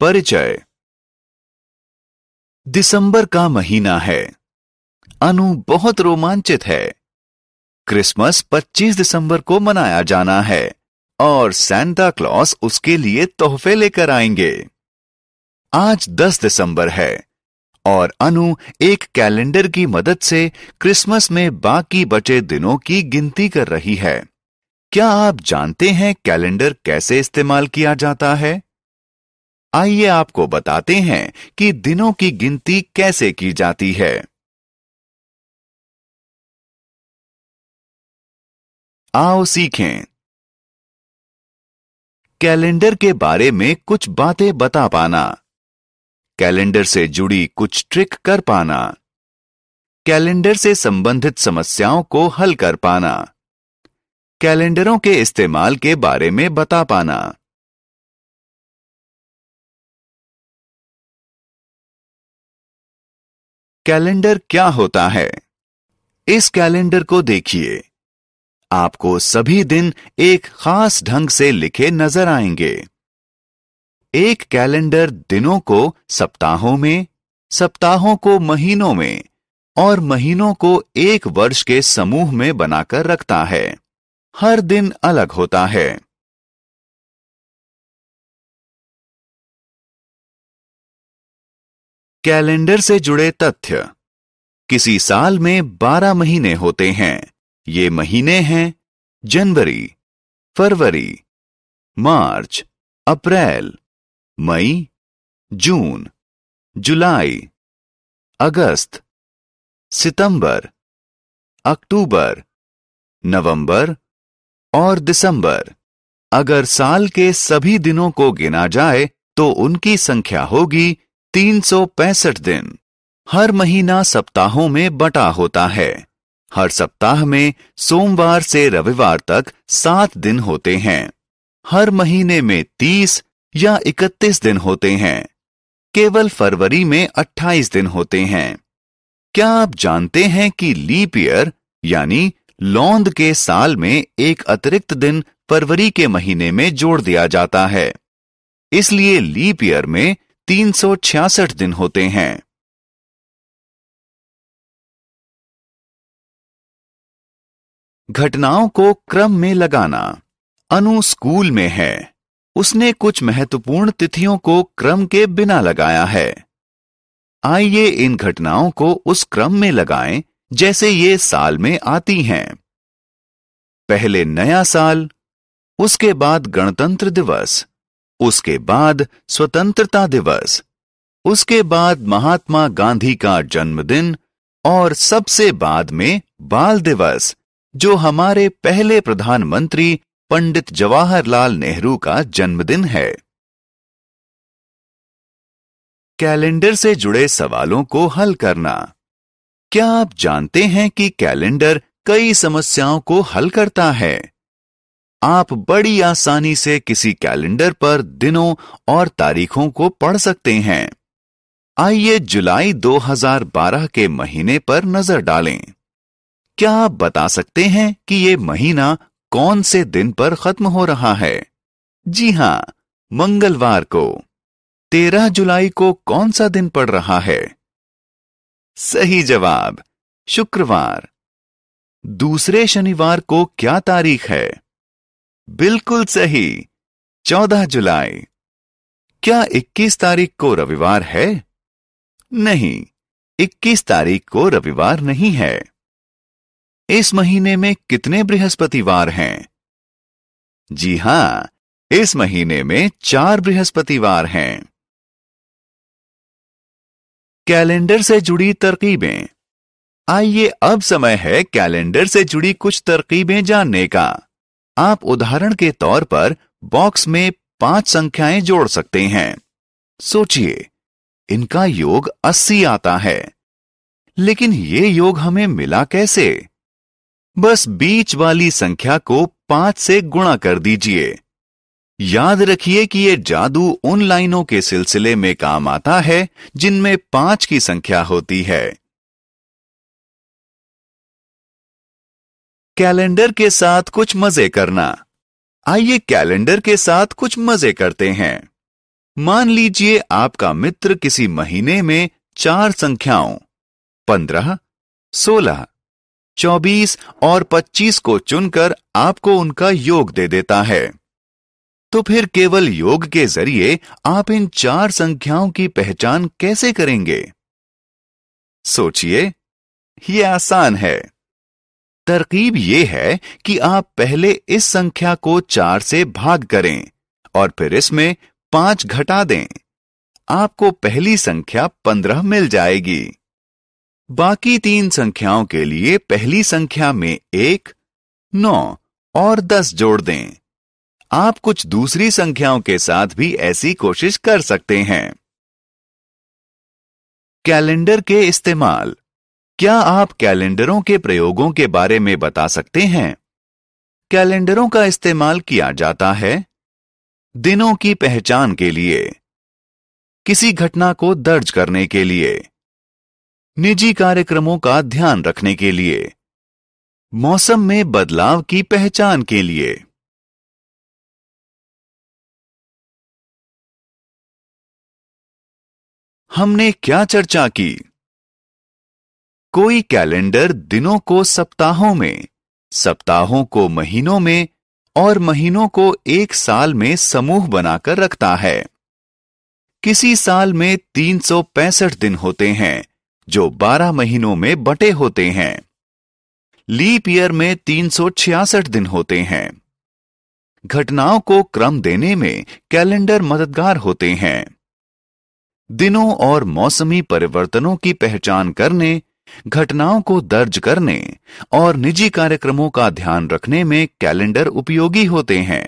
परिचय दिसंबर का महीना है अनु बहुत रोमांचित है क्रिसमस 25 दिसंबर को मनाया जाना है और सैंटा क्लॉस उसके लिए तोहफे लेकर आएंगे आज 10 दिसंबर है और अनु एक कैलेंडर की मदद से क्रिसमस में बाकी बचे दिनों की गिनती कर रही है क्या आप जानते हैं कैलेंडर कैसे इस्तेमाल किया जाता है आइए आपको बताते हैं कि दिनों की गिनती कैसे की जाती है आओ सीखें कैलेंडर के बारे में कुछ बातें बता पाना कैलेंडर से जुड़ी कुछ ट्रिक कर पाना कैलेंडर से संबंधित समस्याओं को हल कर पाना कैलेंडरों के इस्तेमाल के बारे में बता पाना कैलेंडर क्या होता है इस कैलेंडर को देखिए आपको सभी दिन एक खास ढंग से लिखे नजर आएंगे एक कैलेंडर दिनों को सप्ताहों में सप्ताहों को महीनों में और महीनों को एक वर्ष के समूह में बनाकर रखता है हर दिन अलग होता है कैलेंडर से जुड़े तथ्य किसी साल में 12 महीने होते हैं ये महीने हैं जनवरी फरवरी मार्च अप्रैल मई जून जुलाई अगस्त सितंबर अक्टूबर नवंबर और दिसंबर अगर साल के सभी दिनों को गिना जाए तो उनकी संख्या होगी तीन दिन हर महीना सप्ताहों में बटा होता है हर सप्ताह में सोमवार से रविवार तक सात दिन होते हैं हर महीने में तीस या इकतीस दिन होते हैं केवल फरवरी में अट्ठाईस दिन होते हैं क्या आप जानते हैं कि लीप ईयर यानी लौंद के साल में एक अतिरिक्त दिन फरवरी के महीने में जोड़ दिया जाता है इसलिए लीप ईयर में तीन सौ छियासठ दिन होते हैं घटनाओं को क्रम में लगाना अनु स्कूल में है उसने कुछ महत्वपूर्ण तिथियों को क्रम के बिना लगाया है आइए इन घटनाओं को उस क्रम में लगाएं जैसे ये साल में आती हैं पहले नया साल उसके बाद गणतंत्र दिवस उसके बाद स्वतंत्रता दिवस उसके बाद महात्मा गांधी का जन्मदिन और सबसे बाद में बाल दिवस जो हमारे पहले प्रधानमंत्री पंडित जवाहरलाल नेहरू का जन्मदिन है कैलेंडर से जुड़े सवालों को हल करना क्या आप जानते हैं कि कैलेंडर कई समस्याओं को हल करता है आप बड़ी आसानी से किसी कैलेंडर पर दिनों और तारीखों को पढ़ सकते हैं आइए जुलाई 2012 के महीने पर नजर डालें क्या आप बता सकते हैं कि ये महीना कौन से दिन पर खत्म हो रहा है जी हां मंगलवार को 13 जुलाई को कौन सा दिन पड़ रहा है सही जवाब शुक्रवार दूसरे शनिवार को क्या तारीख है बिल्कुल सही चौदह जुलाई क्या 21 तारीख को रविवार है नहीं 21 तारीख को रविवार नहीं है इस महीने में कितने बृहस्पतिवार हैं जी हां इस महीने में चार बृहस्पतिवार हैं कैलेंडर से जुड़ी तरकीबें आइए अब समय है कैलेंडर से जुड़ी कुछ तरकीबें जानने का आप उदाहरण के तौर पर बॉक्स में पांच संख्याएं जोड़ सकते हैं सोचिए इनका योग 80 आता है लेकिन ये योग हमें मिला कैसे बस बीच वाली संख्या को पांच से गुणा कर दीजिए याद रखिए कि यह जादू उन लाइनों के सिलसिले में काम आता है जिनमें पांच की संख्या होती है कैलेंडर के साथ कुछ मजे करना आइए कैलेंडर के साथ कुछ मजे करते हैं मान लीजिए आपका मित्र किसी महीने में चार संख्याओं पंद्रह सोलह चौबीस और पच्चीस को चुनकर आपको उनका योग दे देता है तो फिर केवल योग के जरिए आप इन चार संख्याओं की पहचान कैसे करेंगे सोचिए यह आसान है तरकीब ये है कि आप पहले इस संख्या को चार से भाग करें और फिर इसमें पांच घटा दें आपको पहली संख्या पंद्रह मिल जाएगी बाकी तीन संख्याओं के लिए पहली संख्या में एक नौ और दस जोड़ दें आप कुछ दूसरी संख्याओं के साथ भी ऐसी कोशिश कर सकते हैं कैलेंडर के इस्तेमाल क्या आप कैलेंडरों के प्रयोगों के बारे में बता सकते हैं कैलेंडरों का इस्तेमाल किया जाता है दिनों की पहचान के लिए किसी घटना को दर्ज करने के लिए निजी कार्यक्रमों का ध्यान रखने के लिए मौसम में बदलाव की पहचान के लिए हमने क्या चर्चा की कोई कैलेंडर दिनों को सप्ताहों में सप्ताहों को महीनों में और महीनों को एक साल में समूह बनाकर रखता है किसी साल में तीन दिन होते हैं जो 12 महीनों में बटे होते हैं लीप ईयर में 366 दिन होते हैं घटनाओं को क्रम देने में कैलेंडर मददगार होते हैं दिनों और मौसमी परिवर्तनों की पहचान करने घटनाओं को दर्ज करने और निजी कार्यक्रमों का ध्यान रखने में कैलेंडर उपयोगी होते हैं